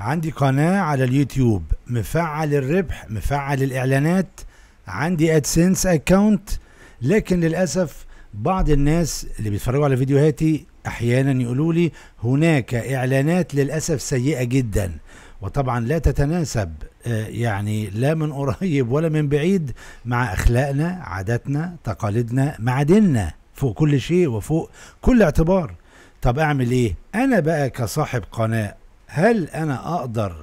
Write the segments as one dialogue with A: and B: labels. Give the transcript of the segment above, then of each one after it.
A: عندي قناة على اليوتيوب مفعل الربح مفعل الإعلانات عندي ادسنس اكونت لكن للأسف بعض الناس اللي بيتفرجوا على فيديوهاتي أحيانا يقولوا لي هناك إعلانات للأسف سيئة جدا وطبعا لا تتناسب آه، يعني لا من قريب ولا من بعيد مع أخلاقنا عاداتنا تقاليدنا معادننا فوق كل شيء وفوق كل اعتبار طب اعمل ايه انا بقى كصاحب قناة هل انا اقدر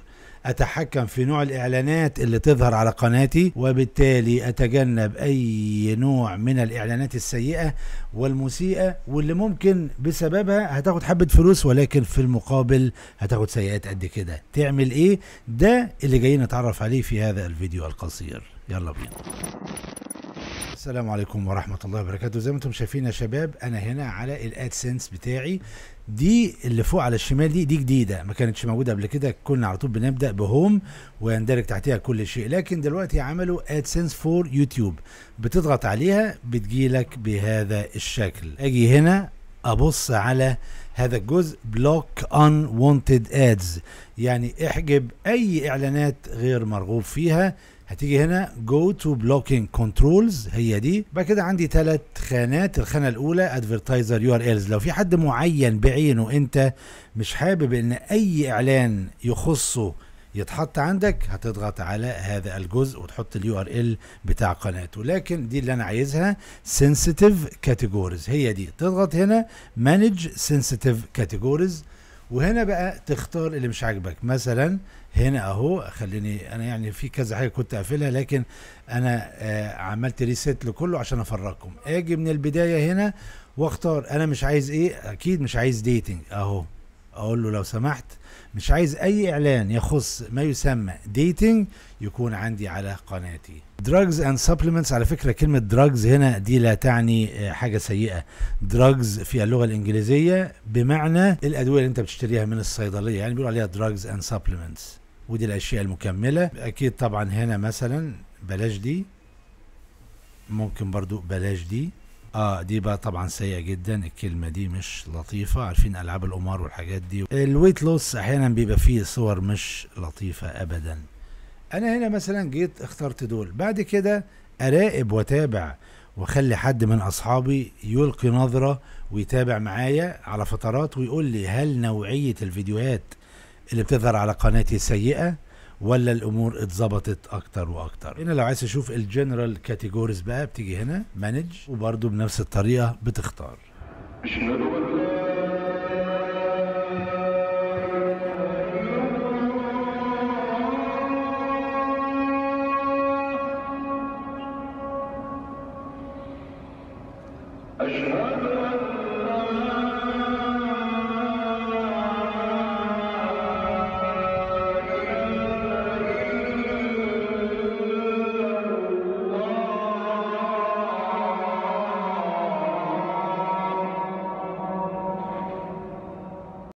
A: اتحكم في نوع الاعلانات اللي تظهر على قناتي وبالتالي اتجنب اي نوع من الاعلانات السيئه والمسيئه واللي ممكن بسببها هتاخد حبه فلوس ولكن في المقابل هتاخد سيئات قد كده تعمل ايه ده اللي جايين نتعرف عليه في هذا الفيديو القصير يلا بينا السلام عليكم ورحمة الله وبركاته زي ما انتم شايفين يا شباب انا هنا على الادسنس بتاعي دي اللي فوق على الشمال دي دي جديدة ما كانتش موجودة قبل كده كنا على طول بنبدأ بهوم ويندرج تحتها كل شيء لكن دلوقتي عملوا ادسنس فور يوتيوب بتضغط عليها بتجيلك بهذا الشكل اجي هنا ابص على هذا الجزء بلوك ان وونتد ادز يعني احجب اي اعلانات غير مرغوب فيها هتيجي هنا جو تو بلوكينج كنترولز هي دي بقى كده عندي ثلاث خانات الخانه الاولى ادفرتايزر يو ار الز لو في حد معين بعينه انت مش حابب ان اي اعلان يخصه يتحط عندك هتضغط على هذا الجزء وتحط اليو ار ال بتاع قناته لكن دي اللي انا عايزها سنسيتيف كاتيجوريز هي دي تضغط هنا مانج سنسيتيف كاتيجوريز وهنا بقى تختار اللي مش عاجبك مثلا هنا اهو خليني انا يعني في كذا حاجه كنت قافلها لكن انا آه عملت ريست لكله عشان افرجكم اجي من البدايه هنا واختار انا مش عايز ايه اكيد مش عايز ديتنج اهو اقول له لو سمحت مش عايز اي اعلان يخص ما يسمى ديتنج يكون عندي على قناتي دراجز اند سبلمنتس على فكرة كلمة دراجز هنا دي لا تعني آه، حاجة سيئة دراجز في اللغة الإنجليزية بمعنى الأدوية اللي أنت بتشتريها من الصيدلية يعني بيقولوا عليها دراجز اند سبلمنتس ودي الأشياء المكملة أكيد طبعا هنا مثلا بلاش دي ممكن برضو بلاش دي اه دي بقى طبعا سيئه جدا الكلمه دي مش لطيفه عارفين العاب القمار والحاجات دي الويت لوس احيانا بيبقى فيه صور مش لطيفه ابدا انا هنا مثلا جيت اخترت دول بعد كده اراقب واتابع واخلي حد من اصحابي يلقي نظره ويتابع معايا على فترات ويقول لي هل نوعيه الفيديوهات اللي بتظهر على قناتي سيئه ولا الامور اتظبطت اكتر واكتر هنا لو عايز تشوف الجنرال كاتيجوريز بقى بتيجي هنا مانج وبرده بنفس الطريقه بتختار أشهد